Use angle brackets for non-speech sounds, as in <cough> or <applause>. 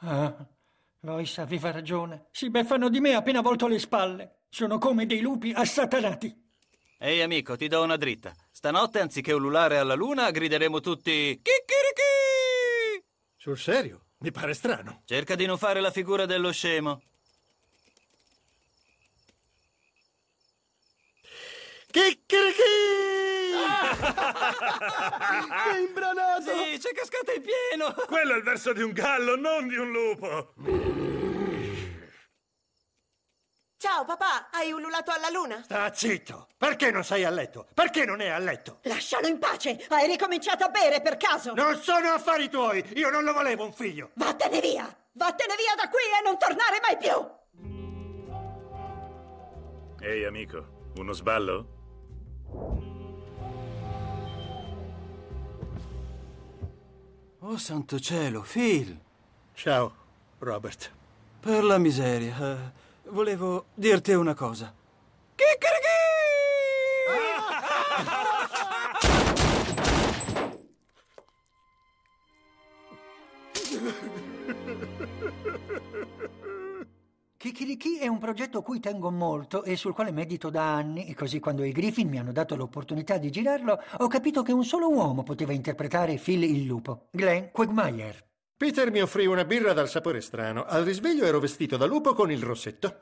Ah, Lois aveva ragione. Si beffano di me appena volto le spalle. Sono come dei lupi assatanati. Ehi amico, ti do una dritta. Stanotte, anziché ululare alla luna, grideremo tutti Chicchirichi! Sul serio? Mi pare strano. Cerca di non fare la figura dello scemo. Chicchirichi! È <laughs> imbranato! Sì, c'è cascata in pieno! Quello è il verso di un gallo, non di un lupo! Ciao papà, hai ululato alla luna? Sta zitto! Perché non sei a letto? Perché non è a letto? Lascialo in pace! Hai ricominciato a bere per caso! Non sono affari tuoi! Io non lo volevo un figlio! Vattene via! Vattene via da qui e non tornare mai più! Ehi amico, uno sballo? Oh, santo cielo, Phil! Ciao, Robert. Per la miseria, eh, volevo dirti una cosa. Kikeriki! <laughs> Kikiriki è un progetto a cui tengo molto e sul quale medito da anni, e così quando i Griffin mi hanno dato l'opportunità di girarlo, ho capito che un solo uomo poteva interpretare Phil il lupo, Glenn Quagmire. Peter mi offrì una birra dal sapore strano. Al risveglio ero vestito da lupo con il rossetto.